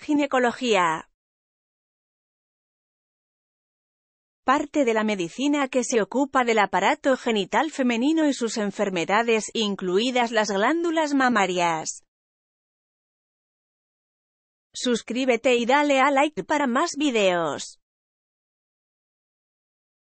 Ginecología. Parte de la medicina que se ocupa del aparato genital femenino y sus enfermedades, incluidas las glándulas mamarias. Suscríbete y dale a like para más videos.